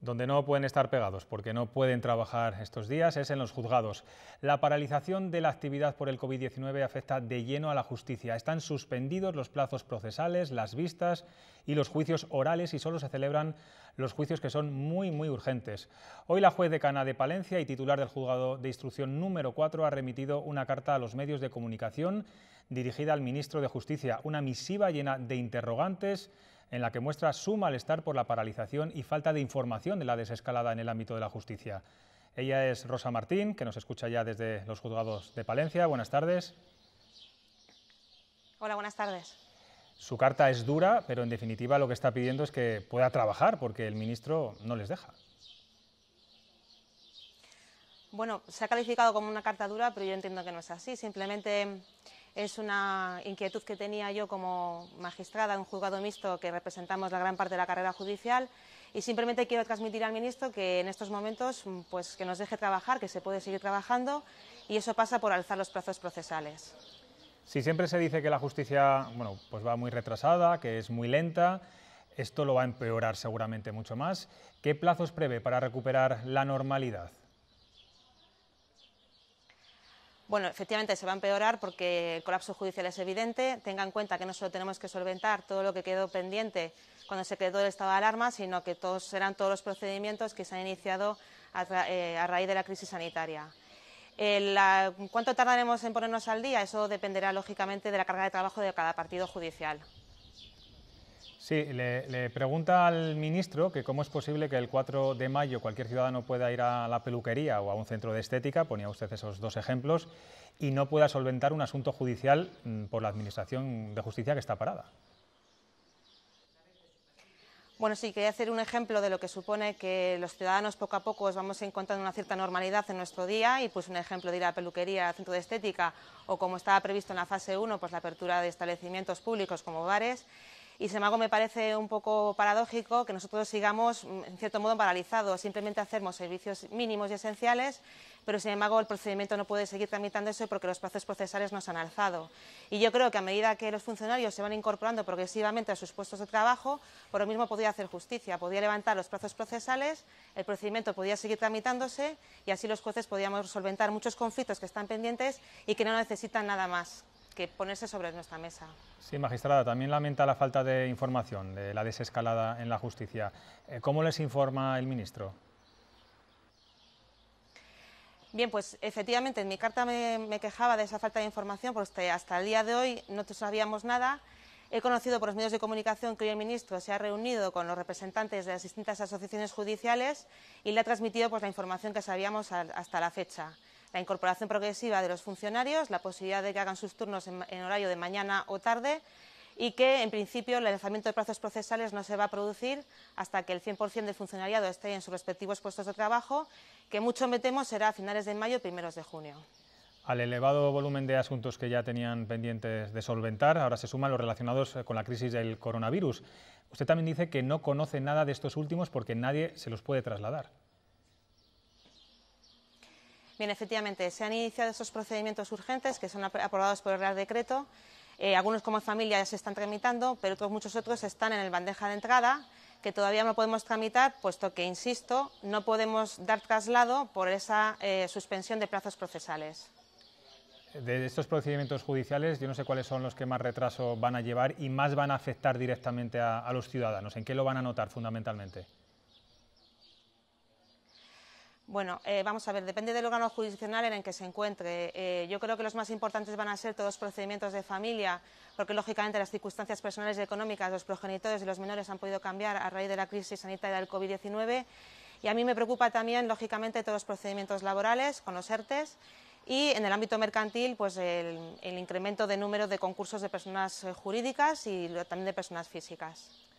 Donde no pueden estar pegados porque no pueden trabajar estos días es en los juzgados. La paralización de la actividad por el COVID-19 afecta de lleno a la justicia. Están suspendidos los plazos procesales, las vistas y los juicios orales y solo se celebran los juicios que son muy, muy urgentes. Hoy la juez decana de Palencia y titular del juzgado de instrucción número 4 ha remitido una carta a los medios de comunicación dirigida al ministro de Justicia, una misiva llena de interrogantes en la que muestra su malestar por la paralización y falta de información de la desescalada en el ámbito de la justicia. Ella es Rosa Martín, que nos escucha ya desde los juzgados de Palencia. Buenas tardes. Hola, buenas tardes. Su carta es dura, pero en definitiva lo que está pidiendo es que pueda trabajar, porque el ministro no les deja. Bueno, se ha calificado como una carta dura, pero yo entiendo que no es así. Simplemente es una inquietud que tenía yo como magistrada un juzgado mixto que representamos la gran parte de la carrera judicial y simplemente quiero transmitir al ministro que en estos momentos pues que nos deje trabajar, que se puede seguir trabajando y eso pasa por alzar los plazos procesales. Si siempre se dice que la justicia pues va muy retrasada, que es muy lenta, esto lo va a empeorar seguramente mucho más. ¿Qué plazos prevé para recuperar la normalidad? Bueno, efectivamente se va a empeorar porque el colapso judicial es evidente. Tenga en cuenta que no solo tenemos que solventar todo lo que quedó pendiente cuando se quedó el estado de alarma, sino que todos serán todos los procedimientos que se han iniciado a, eh, raíz de la crisis sanitaria. ¿Cuánto tardaremos en ponernos al día? Eso dependerá, lógicamente, de la carga de trabajo de cada partido judicial. Sí, le, pregunta al ministro que cómo es posible que el 4 de mayo cualquier ciudadano pueda ir a la peluquería o a un centro de estética, ponía usted esos dos ejemplos, y no pueda solventar un asunto judicial mm, por la Administración de Justicia que está parada. Bueno, sí, quería hacer un ejemplo de lo que supone que los ciudadanos poco a poco os vamos encontrando una cierta normalidad en nuestro día y pues un ejemplo de ir a la peluquería, al centro de estética o como estaba previsto en la fase 1, pues la apertura de establecimientos públicos como bares. Y sin embargo, me parece un poco paradójico que nosotros sigamos, mm, en cierto modo, paralizados. Simplemente hacemos servicios mínimos y esenciales, pero sin embargo el procedimiento no puede seguir tramitándose porque los plazos procesales no han alzado. Y yo creo que a medida que los funcionarios se van incorporando progresivamente a sus puestos de trabajo, por lo mismo podía hacer justicia, podía levantar los plazos procesales, el procedimiento podía seguir tramitándose y así los jueces podíamos solventar muchos conflictos que están pendientes y que no necesitan nada más que ponerse sobre nuestra mesa. Sí, magistrada, también lamenta la falta de información, de la desescalada en la justicia. Eh, ¿Cómo les informa el ministro? Bien, pues efectivamente en mi carta me, quejaba de esa falta de información, porque hasta el día de hoy no sabíamos nada. He conocido por los medios de comunicación que hoy el ministro se ha reunido con los representantes de las distintas asociaciones judiciales y le ha transmitido pues, la información que sabíamos hasta la fecha la incorporación progresiva de los funcionarios, la posibilidad de que hagan sus turnos en, horario de mañana o tarde y que, en principio, el lanzamiento de plazos procesales no se va a producir hasta que el 100% del funcionariado esté en sus respectivos puestos de trabajo, que mucho me temo será a finales de mayo, primeros de junio. Al elevado volumen de asuntos que ya tenían pendientes de solventar, ahora se suman los relacionados eh, con la crisis del coronavirus. Usted también dice que no conoce nada de estos últimos porque nadie se los puede trasladar. Bien, efectivamente, se han iniciado esos procedimientos urgentes que son aprobados por el Real Decreto. Eh, algunos como familia ya se están tramitando, pero otros, muchos otros están en el bandeja de entrada, que todavía no podemos tramitar, puesto que, insisto, no podemos dar traslado por esa eh, suspensión de plazos procesales. De estos procedimientos judiciales, yo no sé cuáles son los que más retraso van a llevar y más van a afectar directamente a, a los ciudadanos. ¿En qué lo van a notar fundamentalmente? Bueno, eh, vamos a ver, depende del órgano jurisdiccional en el que se encuentre. Eh, yo creo que los más importantes van a ser todos los procedimientos de familia, porque lógicamente las circunstancias personales y económicas de los progenitores y los menores han podido cambiar a raíz de la crisis sanitaria del COVID-19. Y a mí me preocupa también, lógicamente, todos los procedimientos laborales con los ERTES y en el ámbito mercantil, pues el, el incremento de número de concursos de personas eh, jurídicas y también de personas físicas.